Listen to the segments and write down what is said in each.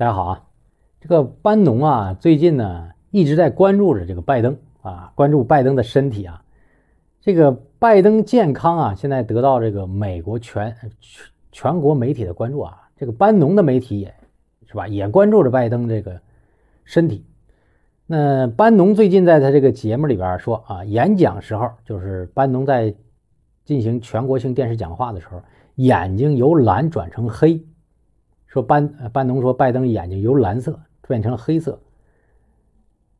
大家好啊，这个班农啊，最近呢一直在关注着这个拜登啊，关注拜登的身体啊。这个拜登健康啊，现在得到这个美国全全全国媒体的关注啊。这个班农的媒体也是吧，也关注着拜登这个身体。那班农最近在他这个节目里边说啊，演讲时候就是班农在进行全国性电视讲话的时候，眼睛由蓝转成黑。说班呃班农说拜登眼睛由蓝色变成了黑色。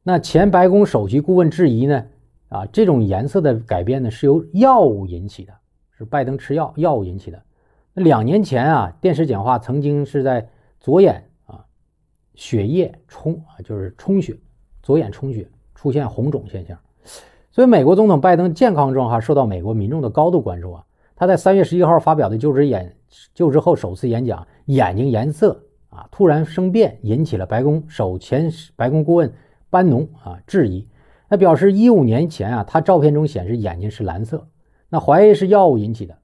那前白宫首席顾问质疑呢啊这种颜色的改变呢是由药物引起的，是拜登吃药药物引起的。那两年前啊电视讲话曾经是在左眼啊血液充啊就是充血，左眼充血出现红肿现象。所以美国总统拜登健康状况受到美国民众的高度关注啊。他在三月十一号发表的就职演就职后首次演讲，眼睛颜色啊突然生变，引起了白宫首前白宫顾问班农啊质疑。他表示，一五年前啊，他照片中显示眼睛是蓝色，那怀疑是药物引起的。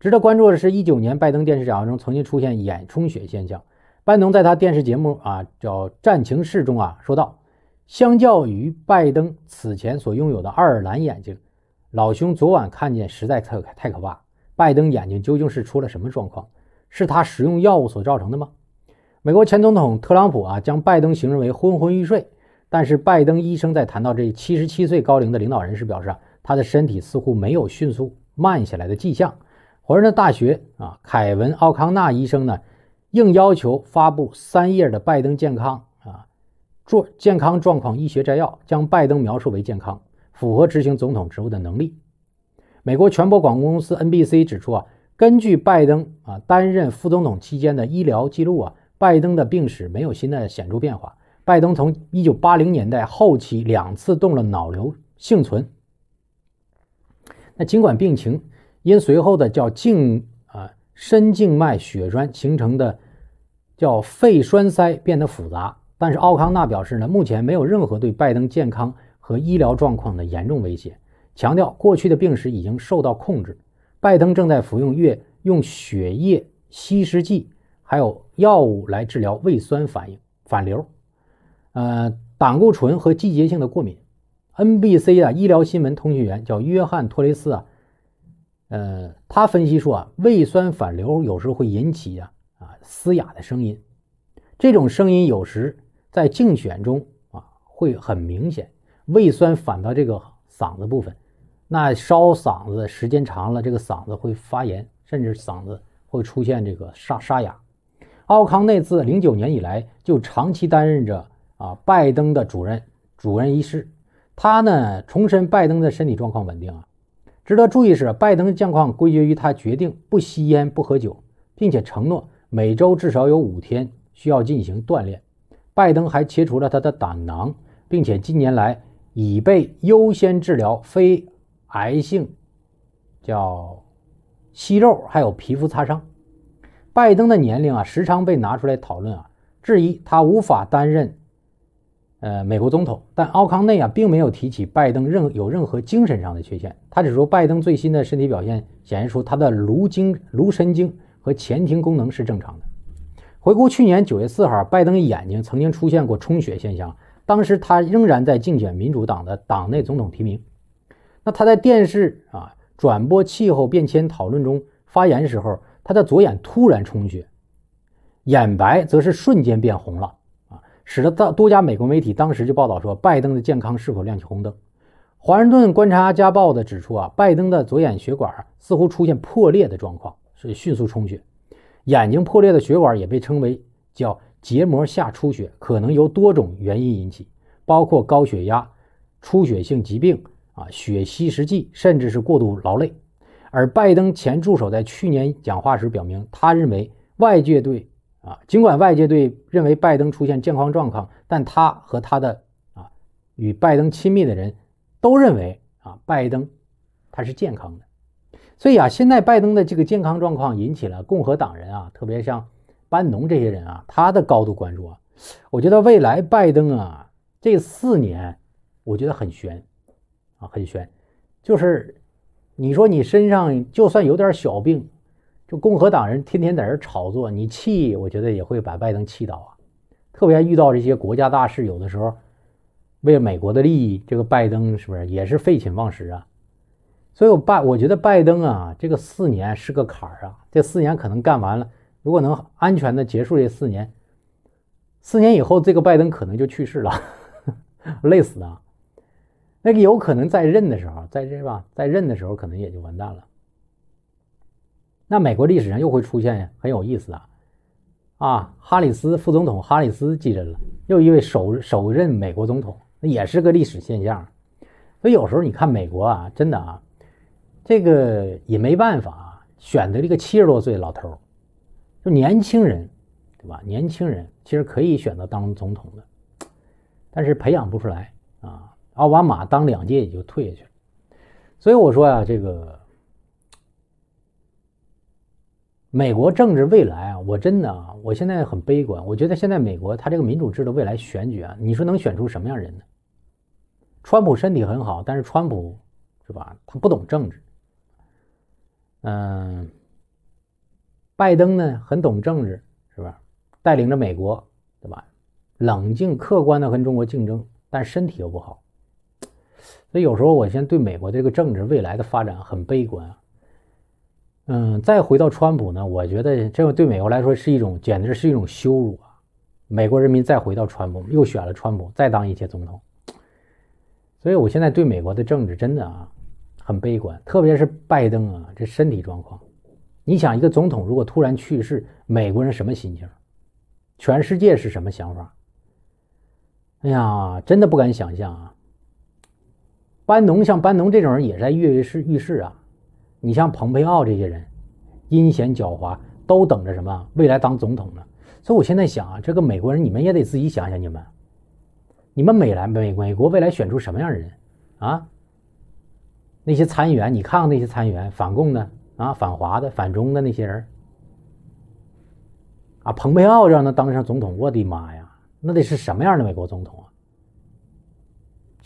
值得关注的是，一九年拜登电视讲话中曾经出现眼充血现象。班农在他电视节目啊叫《战情室》中啊说道：“相较于拜登此前所拥有的爱尔兰眼睛，老兄昨晚看见实在太太可怕。拜登眼睛究竟是出了什么状况？是他使用药物所造成的吗？美国前总统特朗普啊，将拜登形容为昏昏欲睡。但是，拜登医生在谈到这七十七岁高龄的领导人时，表示啊，他的身体似乎没有迅速慢下来的迹象。华盛顿大学啊，凯文·奥康纳医生呢，硬要求发布三页的拜登健康啊状健康状况医学摘要，将拜登描述为健康，符合执行总统职务的能力。美国全国广播公司 NBC 指出啊，根据拜登啊担任副总统期间的医疗记录啊，拜登的病史没有新的显著变化。拜登从1980年代后期两次动了脑瘤，幸存。那尽管病情因随后的叫颈啊深静脉血栓形成的叫肺栓塞变得复杂，但是奥康纳表示呢，目前没有任何对拜登健康和医疗状况的严重威胁。强调过去的病史已经受到控制，拜登正在服用月用血液稀释剂，还有药物来治疗胃酸反应反流，呃，胆固醇和季节性的过敏。NBC 的医疗新闻通讯员叫约翰托雷斯啊，呃，他分析说啊，胃酸反流有时候会引起啊啊嘶哑的声音，这种声音有时在竞选中啊会很明显，胃酸反到这个嗓子部分。那烧嗓子时间长了，这个嗓子会发炎，甚至嗓子会出现这个沙沙哑。奥康内自零九年以来就长期担任着啊拜登的主任主任医师。他呢重申拜登的身体状况稳定啊。值得注意是，拜登的健康归结于他决定不吸烟、不喝酒，并且承诺每周至少有五天需要进行锻炼。拜登还切除了他的胆囊，并且近年来已被优先治疗非。癌性，叫息肉，还有皮肤擦伤。拜登的年龄啊，时常被拿出来讨论啊，质疑他无法担任呃美国总统。但奥康内啊，并没有提起拜登任有任何精神上的缺陷，他只说拜登最新的身体表现显示出他的颅经颅神经和前庭功能是正常的。回顾去年九月四号，拜登眼睛曾经出现过充血现象，当时他仍然在竞选民主党的党内总统提名。那他在电视啊转播气候变迁讨论中发言时候，他的左眼突然充血，眼白则是瞬间变红了啊，使得大多家美国媒体当时就报道说拜登的健康是否亮起红灯。华盛顿观察家报的指出啊，拜登的左眼血管似乎出现破裂的状况，是迅速充血，眼睛破裂的血管也被称为叫结膜下出血，可能由多种原因引起，包括高血压、出血性疾病。啊，血吸食剂，甚至是过度劳累。而拜登前助手在去年讲话时表明，他认为外界对啊，尽管外界对认为拜登出现健康状况，但他和他的啊与拜登亲密的人都认为啊，拜登他是健康的。所以啊，现在拜登的这个健康状况引起了共和党人啊，特别像班农这些人啊，他的高度关注啊。我觉得未来拜登啊这四年，我觉得很悬。啊，很悬，就是，你说你身上就算有点小病，就共和党人天天在这炒作，你气，我觉得也会把拜登气倒啊。特别遇到这些国家大事，有的时候为美国的利益，这个拜登是不是也是废寝忘食啊？所以，我拜我觉得拜登啊，这个四年是个坎儿啊，这四年可能干完了，如果能安全的结束这四年，四年以后这个拜登可能就去世了，累死的。那个有可能在任的时候，在这吧，在任的时候可能也就完蛋了。那美国历史上又会出现很有意思啊，啊，哈里斯副总统哈里斯继任了，又一位首首任美国总统，那也是个历史现象。所以有时候你看美国啊，真的啊，这个也没办法，选择一个七十多岁的老头就年轻人，对吧？年轻人其实可以选择当总统的，但是培养不出来。奥巴马当两届也就退下去了，所以我说啊，这个美国政治未来啊，我真的，啊，我现在很悲观。我觉得现在美国他这个民主制的未来选举啊，你说能选出什么样人呢？川普身体很好，但是川普是吧，他不懂政治。嗯，拜登呢，很懂政治，是吧？带领着美国，对吧？冷静客观的跟中国竞争，但身体又不好。所以有时候我现在对美国这个政治未来的发展很悲观啊。嗯，再回到川普呢，我觉得这对美国来说是一种简直是一种羞辱啊！美国人民再回到川普，又选了川普，再当一届总统。所以我现在对美国的政治真的啊很悲观，特别是拜登啊，这身体状况。你想一个总统如果突然去世，美国人什么心情？全世界是什么想法？哎呀，真的不敢想象啊！班农像班农这种人也在跃跃欲试啊！你像蓬佩奥这些人，阴险狡猾，都等着什么未来当总统呢？所以，我现在想啊，这个美国人，你们也得自己想想，你们，你们美来美美国未来选出什么样的人？啊，那些参议员，你看看那些参议员反共的啊，反华的、反中的那些人，啊，蓬佩奥让他当上总统，我的妈呀，那得是什么样的美国总统啊？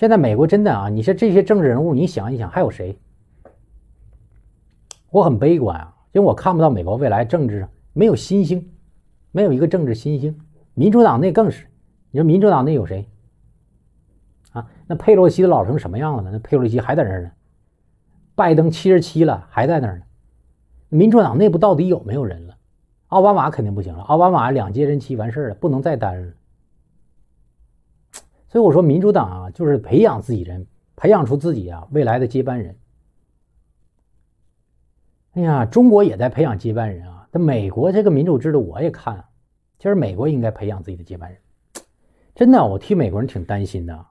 现在美国真的啊！你说这些政治人物，你想一想还有谁？我很悲观啊，因为我看不到美国未来政治没有新星，没有一个政治新星。民主党内更是，你说民主党内有谁？啊，那佩洛西老成什么样了呢？那佩洛西还在那儿呢，拜登七十七了还在那儿呢。民主党内部到底有没有人了？奥巴马肯定不行了，奥巴马两届任期完事了，不能再担任了。所以我说，民主党啊，就是培养自己人，培养出自己啊未来的接班人。哎呀，中国也在培养接班人啊。那美国这个民主制度，我也看其实美国应该培养自己的接班人。真的，我替美国人挺担心的。